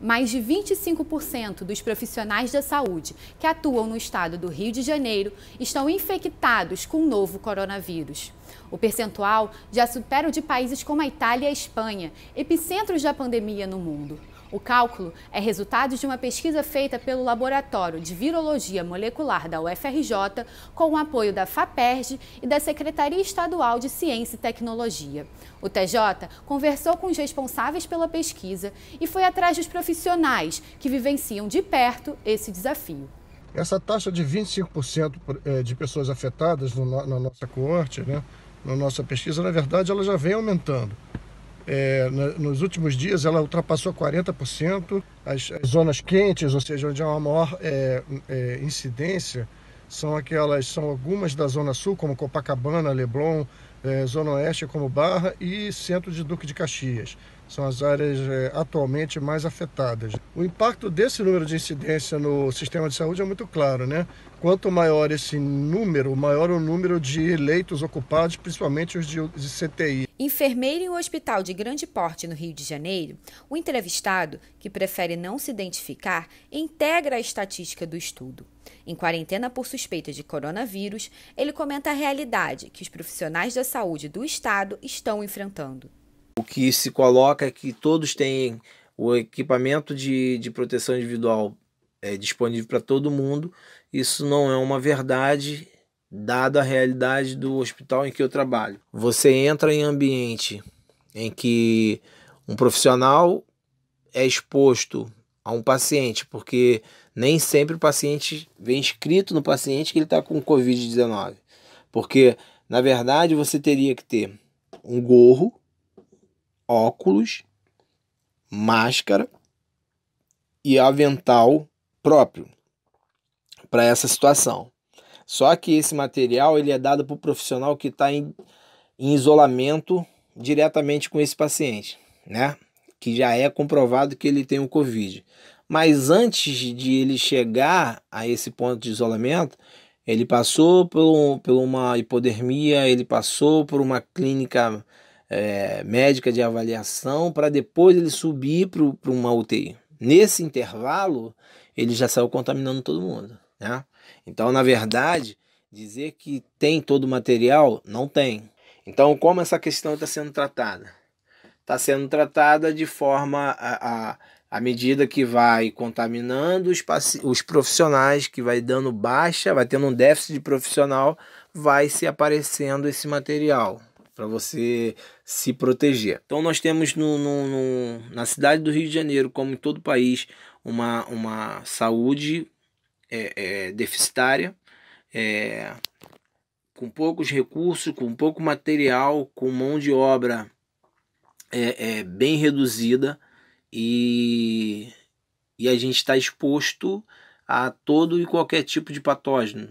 mais de 25% dos profissionais da saúde que atuam no estado do Rio de Janeiro estão infectados com o novo coronavírus. O percentual já supera o de países como a Itália e a Espanha, epicentros da pandemia no mundo. O cálculo é resultado de uma pesquisa feita pelo Laboratório de Virologia Molecular da UFRJ, com o apoio da FAPERJ e da Secretaria Estadual de Ciência e Tecnologia. O TJ conversou com os responsáveis pela pesquisa e foi atrás dos profissionais que vivenciam de perto esse desafio. Essa taxa de 25% eh, de pessoas afetadas na nossa coorte, né, na nossa pesquisa, na verdade, ela já vem aumentando. É, na, nos últimos dias ela ultrapassou 40%. As, as, zonas quentes, ou seja, onde há uma maior é, é, incidência, são aquelas, são algumas da zona sul, como Copacabana, Leblon, é, zona oeste, como Barra e centro de Duque de Caxias. São as áreas é, atualmente mais afetadas. O impacto desse número de incidência no sistema de saúde é muito claro, né? Quanto maior esse número, maior o número de leitos ocupados, principalmente os de CTI. Enfermeiro em um hospital de grande porte no Rio de Janeiro, o entrevistado, que prefere não se identificar, integra a estatística do estudo. Em quarentena por suspeita de coronavírus, ele comenta a realidade que os profissionais da saúde do estado estão enfrentando. O que se coloca é que todos têm o equipamento de, de proteção individual é disponível para todo mundo, isso não é uma verdade dada a realidade do hospital em que eu trabalho. Você entra em ambiente em que um profissional é exposto a um paciente, porque nem sempre o paciente vem escrito no paciente que ele está com Covid-19. Porque, na verdade, você teria que ter um gorro, óculos, máscara e avental próprio para essa situação. Só que esse material ele é dado para o profissional que está em, em isolamento diretamente com esse paciente, né? Que já é comprovado que ele tem o Covid. Mas antes de ele chegar a esse ponto de isolamento, ele passou por, por uma hipodermia, ele passou por uma clínica é, médica de avaliação para depois ele subir para uma UTI. Nesse intervalo, ele já saiu contaminando todo mundo. Né? Então, na verdade, dizer que tem todo o material, não tem. Então, como essa questão está sendo tratada? Está sendo tratada de forma a, a à medida que vai contaminando os, os profissionais, que vai dando baixa, vai tendo um déficit de profissional, vai se aparecendo esse material para você se proteger. Então nós temos no, no, no, na cidade do Rio de Janeiro, como em todo o país, uma, uma saúde é, é, deficitária, é, com poucos recursos, com pouco material, com mão de obra é, é, bem reduzida e, e a gente está exposto a todo e qualquer tipo de patógeno.